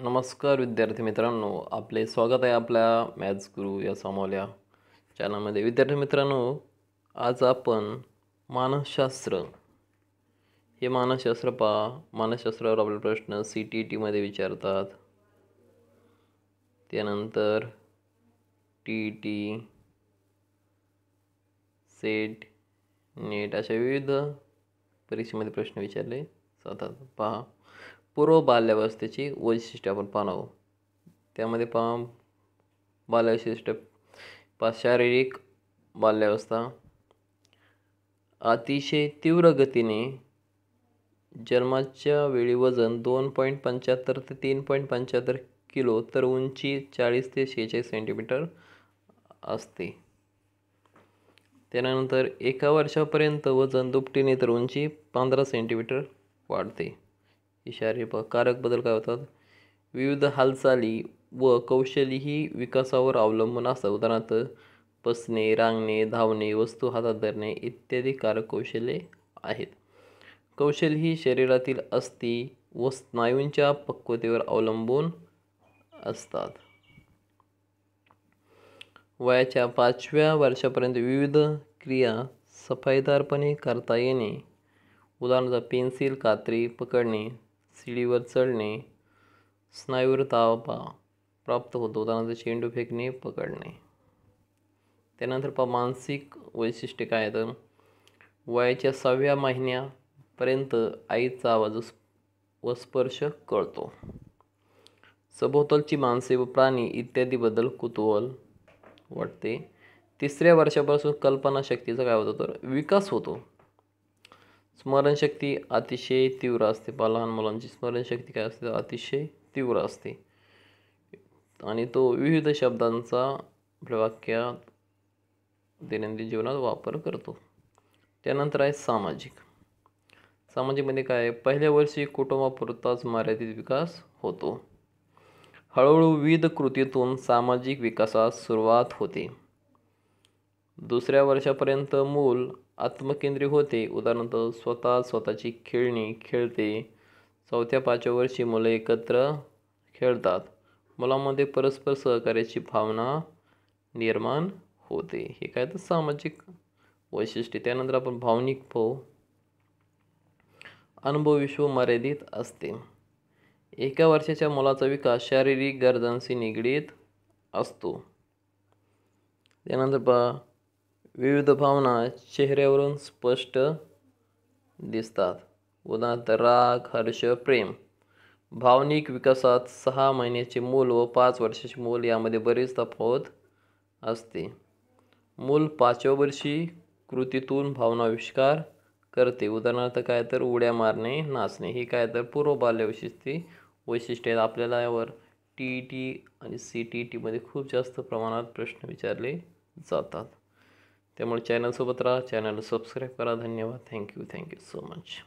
नमस्कार विद्यार्थी मित्रांनो आपले स्वागत आहे आपल्या मॅथ्स गुरु या समोल्या चॅनलमध्ये विद्यार्थी मित्रांनो आज आपण मानसशास्त्र हे मानसशास्त्र पहा मानसशास्त्रावर आपले प्रश्न सी टी टीमध्ये विचारतात त्यानंतर टी टी सेट नेट अशा विविध परीक्षेमध्ये प्रश्न विचारले जातात पहा पूर्व बाल्यावस्थेची वैशिष्ट्य आपण पाहू त्यामध्ये पा बाल्यवैशिष्ट्य पाच शारीरिक बाल्यावस्था अतिशय तीव्र गतीने जन्माच्या वेळी वजन दोन पॉईंट पंच्याहत्तर ते तीन पॉईंट पंच्याहत्तर किलो तर उंची चाळीस ते शेहेचाळीस सेंटीमीटर असते त्यानंतर एका वर्षापर्यंत वजन दुपटीने तर उंची पंधरा सेंटीमीटर वाढते इशारे ब कारक बदल काय होतात विविध हालचाली व ही विकासावर अवलंबून असतात उदाहरणार्थ बसणे रांगणे धावणे वस्तू हातात धरणे इत्यादी कारक कौशल्ये आहेत कौशल्य ही शरीरातील अस्थी व स्नायूंच्या पक्वतेवर अवलंबून असतात वयाच्या पाचव्या वर्षापर्यंत विविध क्रिया सफाईदारपणे करता येणे उदाहरणार्थ पेन्सिल कात्री पकडणे सीडीवर चढणे स्नायूवर पा प्राप्त होतो त्यानंतर चेंडू फेकणे पकडणे त्यानंतर पा मानसिक वैशिष्ट्य काय तर वयाच्या सहाव्या महिन्यापर्यंत आईचा आवाज व स्पर्श कळतो सभोवतालची माणसे व प्राणी इत्यादीबद्दल कुतूहल वाटते तिसऱ्या वर्षापासून कल्पनाशक्तीचा काय होतो तर विकास होतो स्मरणशक्ती अतिशय तीव्र असते बा लहान मुलांची स्मरणशक्ती काय असते अतिशय तीव्र असते आणि तो विविध शब्दांचा आपल्या वाक्यात दैनंदिन जीवनात वापर करतो त्यानंतर आहे सामाजिक सामाजिकमध्ये काय आहे पहिल्या वर्षी कुटुंबापुरताच मर्यादित विकास होतो हळूहळू विविध कृतीतून सामाजिक विकासास सुरुवात होते दुसऱ्या वर्षापर्यंत मूल आत्मकेंद्री होते उदाहरणार्थ स्वतः स्वतःची खेळणी खेळते चौथ्या पाचव्या वर्षी मुलं एकत्र खेळतात मुलांमध्ये परस्पर सहकार्याची भावना निर्माण होते हे काय तर सामाजिक वैशिष्ट्य त्यानंतर आपण भावनिक पो अनुभव विश्व मर्यादित असते एका वर्षाच्या मुलाचा विकास शारीरिक गरजांशी निगडीत असतो त्यानंतर बा विविध भावना चेहऱ्यावरून स्पष्ट दिसतात उदाहरणार्थ राग हर्ष प्रेम भावनिक विकासात सहा महिन्याचे मूल व पाच वर्षाचे मूल यामध्ये बरीच तफावत असते मूल पाचव्या वर्षी कृतीतून भावनाविष्कार करते उदाहरणार्थ काय तर उड्या मारणे नाचणे ही काय तर पूर्व बाल्यवैशिष्ट्ये वैशिष्ट्ये आहेत आपल्याला यावर टी ई टी आणि सी टी टीमध्ये खूप जास्त प्रमाणात प्रश्न विचारले जातात त्यामुळे चॅनलसोबत राहा चॅनल सबस्क्राईब करा धन्यवाद थँक्यू थँक्यू सो मच